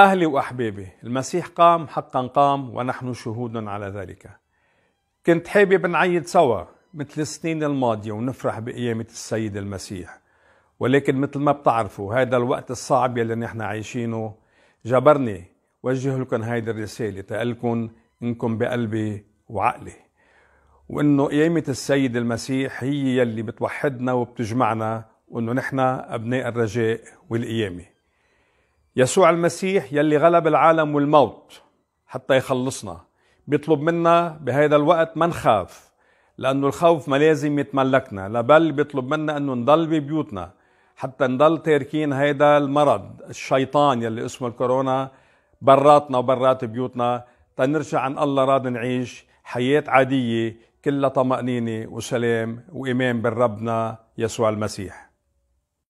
أهلي وأحبابي المسيح قام حقا قام ونحن شهود على ذلك كنت حابب نعيد سوا مثل السنين الماضية ونفرح بقيامة السيد المسيح ولكن مثل ما بتعرفوا هذا الوقت الصعب يلي نحن عايشينه جبرني وجه لكم هيدي الرسالة تقلكم انكم بقلبي وعقلي وانه قيامة السيد المسيح هي يلي بتوحدنا وبتجمعنا وانه نحن ابناء الرجاء والقيامه يسوع المسيح يلي غلب العالم والموت حتى يخلصنا بيطلب منا بهذا الوقت ما نخاف لأنه الخوف ما لازم يتملكنا لبل بيطلب منا أنه نضل ببيوتنا حتى نضل تاركين هذا المرض الشيطان يلي اسمه الكورونا براتنا وبرات بيوتنا تنرجع عن الله راد نعيش حياة عادية كلها طمأنينة وسلام وإيمان بالربنا يسوع المسيح